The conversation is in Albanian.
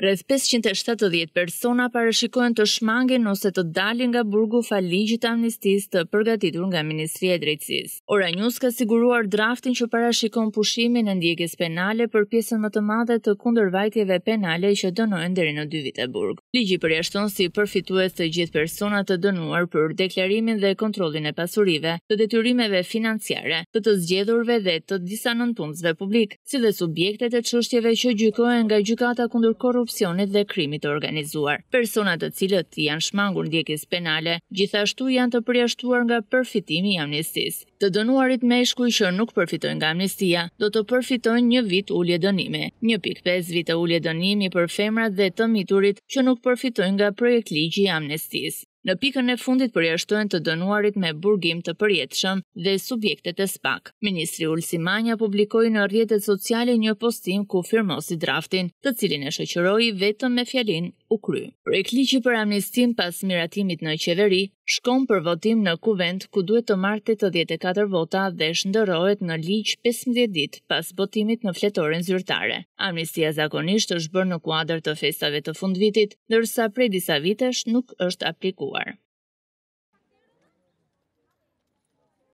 Rreth 570 persona parashikojnë të shmangen ose të dalin nga burgu fa ligjit të amnistis të përgatitur nga Ministri e Drejtsis. Ora News ka siguruar draftin që parashikon pushimin e ndjekis penale për pjesën më të madhe të kundër vajtjeve penale që dënojnë dheri në dy vite burg. Ligji përjashton si përfitues të gjithë persona të dënuar për deklarimin dhe kontrolin e pasurive, të detyrimeve financiare, të të zgjedhurve dhe të disa nënpunzve publik, si dhe subjektet e qështjeve që gjykojnë nga gjykata kundër korupcionit dhe krimit të organizuar. Personat të cilët janë shmangur ndjekjes penale, gjithashtu janë të përjashtuar nga përfitimi i amnistis. Të dënuarit me ishkuj që nuk përfitojnë nga amnistia, do të përfitojnë një vit ullje dënimi. Një pik 5 vit e ullje dënimi për femrat dhe të miturit që nuk përfitojnë nga projekt ligji amnistis në pikën e fundit jashtuen të dënuarit me burgim të përjetëshëm dhe subjektet e spak. Ministri Ulsi Manja publikoi në rrjetet sociale një postim ku firmosi draftin, të cilin e shoqëroi vetëm me fjalin u kry. Rekliqi për amnistim pas miratimit në qeveri shkon për votim në kuvent ku duhet të marrë 84 vota dhe shndërohet në ligj 15 ditë pas votimit në fletoren zyrtare. Amnistia zakonisht është bërë në kuadër të festave të fundvitit, ndërsa prej disa vitesh nuk është aplikuar.